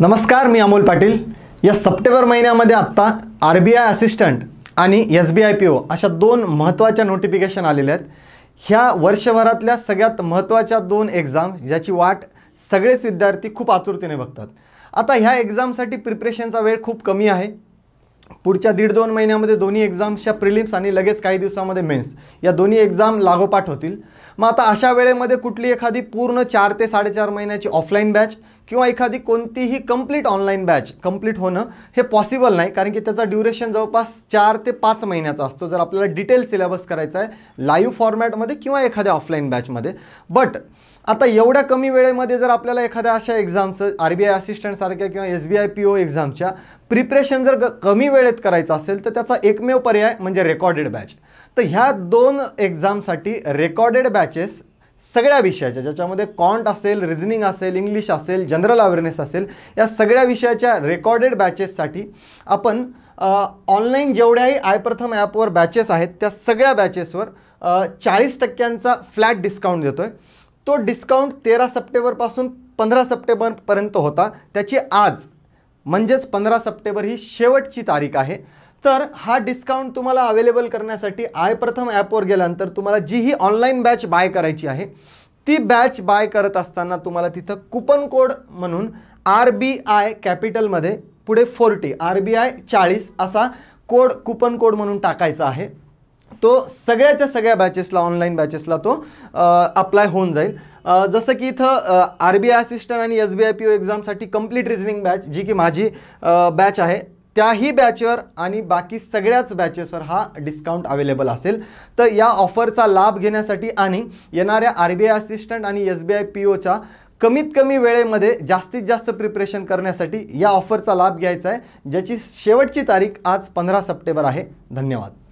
नमस्कार मी अमोल पाटील या सप्टेंबर महिन्यामध्ये आत्ता आर बी आय असिस्टंट आणि S B I P O अशा दोन महत्त्वाच्या नोटिफिकेशन आलेल्या आहेत ह्या वर्षभरातल्या सगळ्यात महत्त्वाच्या दोन एक्झाम ज्याची वाट सगळेच विद्यार्थी खूप आतुरतेने बघतात आता ह्या एक्झामसाठी प्रिपरेशनचा वेळ खूप कमी आहे पुढच्या दीड दोन महिन्यामध्ये दोन्ही एक्झाम्सच्या प्रिलिम्स आणि लगेच काही दिवसामध्ये मेन्स या दोन्ही एक्झाम लागोपाठ होतील मग आता अशा वेळेमध्ये कुठली एखादी पूर्ण चार ते साडेचार महिन्याची ऑफलाईन बॅच किंवा एखादी कोणतीही कंप्लीट ऑनलाईन बॅच कंप्लीट होणं हे पॉसिबल नाही कारण की त्याचा ड्युरेशन जवळपास चार ते पाच महिन्याचा असतो जर आपल्याला डिटेल सिलेबस करायचा आहे लाईव्ह फॉर्मॅटमध्ये किंवा एखाद्या ऑफलाईन बॅचमध्ये बट आता एवढ्या कमी वेळेमध्ये जर आपल्याला एखाद्या अशा एक्झामचं आर बी आय असिस्टंटसारख्या किंवा S B I P O एक्झामच्या प्रिपरेशन जर कमी वेळेत करायचं असेल तर त्याचा एकमेव पर्याय म्हणजे रेकॉर्डेड बॅच तर ह्या दोन एक्झामसाठी रेकॉर्डेड बॅचेस सगळ्या विषयाच्या ज्याच्यामध्ये कॉन्ट असेल रिझनिंग असेल इंग्लिश असेल जनरल अवेअरनेस असेल या सगळ्या विषयाच्या रेकॉर्डेड बॅचेससाठी आपण ऑनलाईन जेवढ्याही आय प्रथम ॲपवर बॅचेस आहेत त्या सगळ्या बॅचेसवर चाळीस टक्क्यांचा फ्लॅट डिस्काउंट देतो आहे तो डिस्काउंट तेरा सप्टेंबरपासून पंधरा सप्टेंबरपर्यंत होता त्याची आज म्हणजेच पंधरा सप्टेंबर ही शेवटची तारीख आहे तर हा डिस्काउंट तुम्हाला अवेलेबल करण्यासाठी आय प्रथम ॲपवर गेल्यानंतर तुम्हाला जी ही ऑनलाईन बॅच बाय करायची आहे ती बॅच बाय करत असताना तुम्हाला तिथं कुपन कोड म्हणून आर बी आय कॅपिटलमध्ये पुढे फोर्टी आर बी आय चाळीस असा कोड कुपन कोड म्हणून टाकायचा आहे तो सगळ्याच्या सगळ्या बॅचेसला ऑनलाईन बॅचेसला तो अप्लाय होऊन जाईल जसं की इथं आर बी आय असिस्टंट आणि S B I P O एक्झामसाठी कम्प्लीट रिजनिंग बॅच जी की माझी बॅच आहे त्याही बॅचवर आणि बाकी सगळ्याच बॅचेसवर हा डिस्काउंट अवेलेबल असेल तर या ऑफरचा लाभ घेण्यासाठी आणि येणाऱ्या आर बी आय असिस्टंट आणि एस बी आय पी ओच्या कमीत कमी वेळेमध्ये जास्तीत जास्त प्रिपरेशन करण्यासाठी या ऑफरचा लाभ घ्यायचा आहे ज्याची शेवटची तारीख आज पंधरा सप्टेंबर आहे धन्यवाद